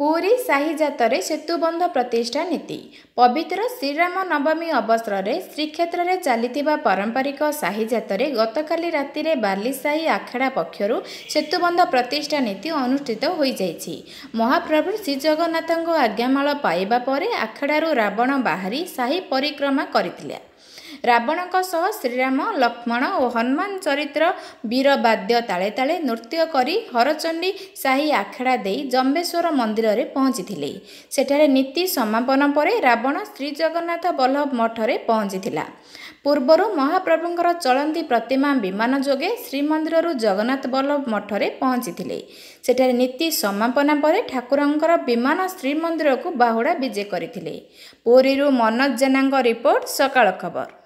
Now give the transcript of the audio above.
ପୁରୀ ସାହିଜାତରେ ସେତୁବନ୍ଧ ପ୍ରତିଷ୍ଠା ନୀତି ପବିତ୍ର ଶ୍ରୀରାମ ନବମୀ ଅବସରରେ ଶ୍ରୀକ୍ଷେତ୍ରରେ ଚାଲିଥିବା ପାରମ୍ପରିକ ସାହି ଜାତରେ ଗତକାଲି ରାତିରେ ବାଲିସାହି ଆଖଡ଼ା ପକ୍ଷରୁ ସେତୁବନ୍ଧ ପ୍ରତିଷ୍ଠା ନୀତି ଅନୁଷ୍ଠିତ ହୋଇଯାଇଛି ମହାପ୍ରଭୁ ଶ୍ରୀଜଗନ୍ନାଥଙ୍କ ଆଜ୍ଞାମାଳ ପାଇବା ପରେ ଆଖଡ଼ାରୁ ରାବଣ ବାହାରି ସାହି ପରିକ୍ରମା କରିଥିଲା ରାବଣଙ୍କ ସହ ଶ୍ରୀରାମ ଲକ୍ଷ୍ମଣ ଓ ହନୁମାନ ଚରିତ୍ର ବୀର ବାଦ୍ୟ ତାଳେ ତାଳେ ନୃତ୍ୟ କରି ହରଚଣ୍ଡୀ ସାହି ଆଖଡ଼ା ଦେଇ ଜମ୍ବେଶ୍ୱର ମନ୍ଦିରରେ ପହଞ୍ଚିଥିଲେ ସେଠାରେ ନୀତି ସମାପନ ପରେ ରାବଣ ଶ୍ରୀ ଜଗନ୍ନାଥ ବଲ୍ଲଭ ମଠରେ ପହଞ୍ଚିଥିଲା ପୂର୍ବରୁ ମହାପ୍ରଭୁଙ୍କର ଚଳନ୍ତି ପ୍ରତିମା ବିମାନ ଯୋଗେ ଶ୍ରୀମନ୍ଦିରରୁ ଜଗନ୍ନାଥ ବଲ୍ଲଭ ମଠରେ ପହଞ୍ଚିଥିଲେ ସେଠାରେ ନୀତି ସମାପନ ପରେ ଠାକୁରଙ୍କର ବିମାନ ଶ୍ରୀମନ୍ଦିରକୁ ବାହୁଡ଼ା ବିଜେ କରିଥିଲେ ପୁରୀରୁ ମନୋଜ ଜେନାଙ୍କ ରିପୋର୍ଟ ସକାଳ ଖବର